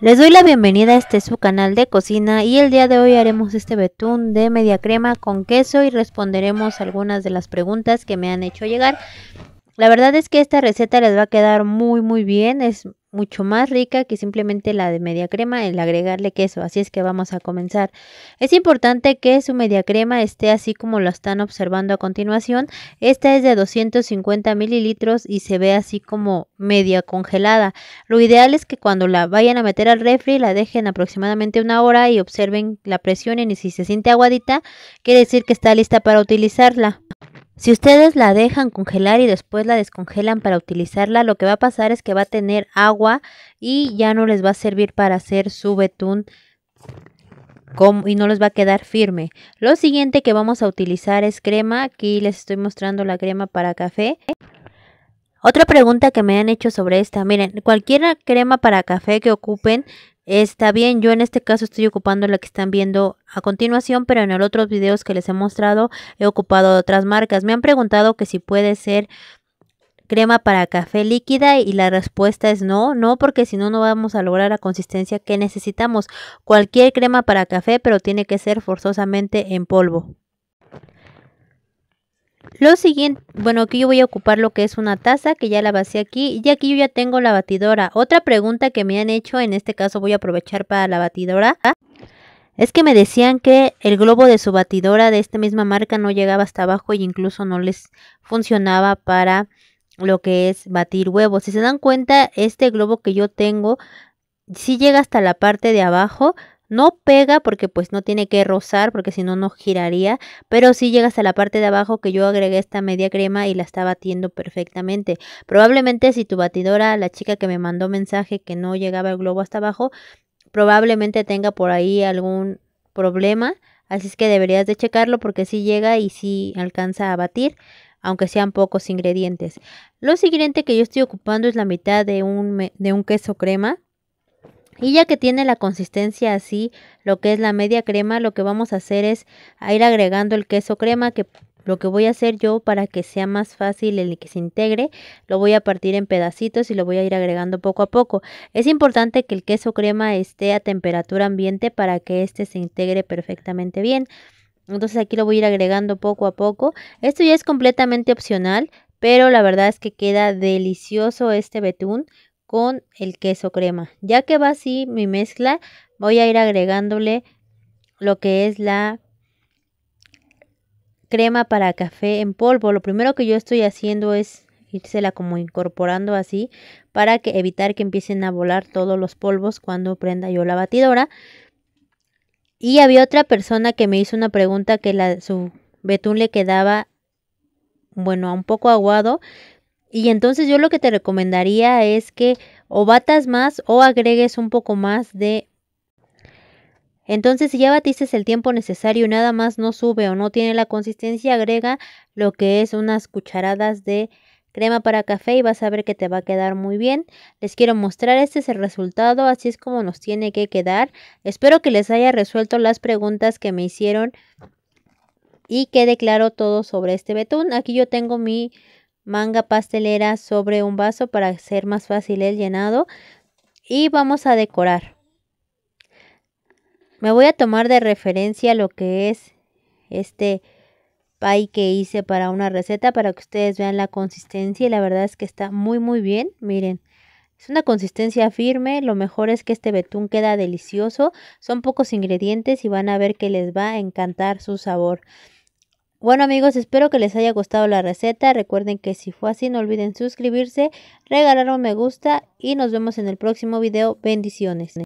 Les doy la bienvenida a este su canal de cocina y el día de hoy haremos este betún de media crema con queso y responderemos algunas de las preguntas que me han hecho llegar. La verdad es que esta receta les va a quedar muy muy bien, es mucho más rica que simplemente la de media crema el agregarle queso así es que vamos a comenzar es importante que su media crema esté así como lo están observando a continuación esta es de 250 mililitros y se ve así como media congelada lo ideal es que cuando la vayan a meter al refri la dejen aproximadamente una hora y observen la presión y si se siente aguadita quiere decir que está lista para utilizarla si ustedes la dejan congelar y después la descongelan para utilizarla, lo que va a pasar es que va a tener agua y ya no les va a servir para hacer su betún y no les va a quedar firme. Lo siguiente que vamos a utilizar es crema. Aquí les estoy mostrando la crema para café. Otra pregunta que me han hecho sobre esta, miren, cualquier crema para café que ocupen Está bien, yo en este caso estoy ocupando la que están viendo a continuación, pero en el otros videos que les he mostrado he ocupado otras marcas. Me han preguntado que si puede ser crema para café líquida y la respuesta es no, no porque si no no vamos a lograr la consistencia que necesitamos. Cualquier crema para café, pero tiene que ser forzosamente en polvo. Lo siguiente, bueno, aquí yo voy a ocupar lo que es una taza, que ya la vacié aquí, y aquí yo ya tengo la batidora. Otra pregunta que me han hecho, en este caso voy a aprovechar para la batidora, es que me decían que el globo de su batidora de esta misma marca no llegaba hasta abajo y incluso no les funcionaba para lo que es batir huevos. Si se dan cuenta, este globo que yo tengo sí llega hasta la parte de abajo, no pega porque pues no tiene que rozar porque si no no giraría, pero si llega hasta la parte de abajo que yo agregué esta media crema y la está batiendo perfectamente. Probablemente si tu batidora, la chica que me mandó mensaje que no llegaba el globo hasta abajo, probablemente tenga por ahí algún problema, así es que deberías de checarlo porque si llega y si sí alcanza a batir aunque sean pocos ingredientes. Lo siguiente que yo estoy ocupando es la mitad de un, de un queso crema y ya que tiene la consistencia así, lo que es la media crema, lo que vamos a hacer es ir agregando el queso crema que lo que voy a hacer yo para que sea más fácil el que se integre, lo voy a partir en pedacitos y lo voy a ir agregando poco a poco. Es importante que el queso crema esté a temperatura ambiente para que este se integre perfectamente bien. Entonces aquí lo voy a ir agregando poco a poco. Esto ya es completamente opcional, pero la verdad es que queda delicioso este betún con el queso crema. Ya que va así mi mezcla, voy a ir agregándole lo que es la crema para café en polvo. Lo primero que yo estoy haciendo es irsela como incorporando así para que evitar que empiecen a volar todos los polvos cuando prenda yo la batidora. Y había otra persona que me hizo una pregunta que la, su betún le quedaba, bueno, un poco aguado, y entonces yo lo que te recomendaría es que o batas más o agregues un poco más de... Entonces si ya batiste el tiempo necesario y nada más no sube o no tiene la consistencia, agrega lo que es unas cucharadas de crema para café y vas a ver que te va a quedar muy bien. Les quiero mostrar, este es el resultado, así es como nos tiene que quedar. Espero que les haya resuelto las preguntas que me hicieron y quede claro todo sobre este betún. Aquí yo tengo mi manga pastelera sobre un vaso para hacer más fácil el llenado y vamos a decorar. Me voy a tomar de referencia lo que es este pie que hice para una receta para que ustedes vean la consistencia y la verdad es que está muy muy bien. Miren, es una consistencia firme, lo mejor es que este betún queda delicioso, son pocos ingredientes y van a ver que les va a encantar su sabor. Bueno amigos, espero que les haya gustado la receta. Recuerden que si fue así, no olviden suscribirse, regalar un me gusta y nos vemos en el próximo video. Bendiciones.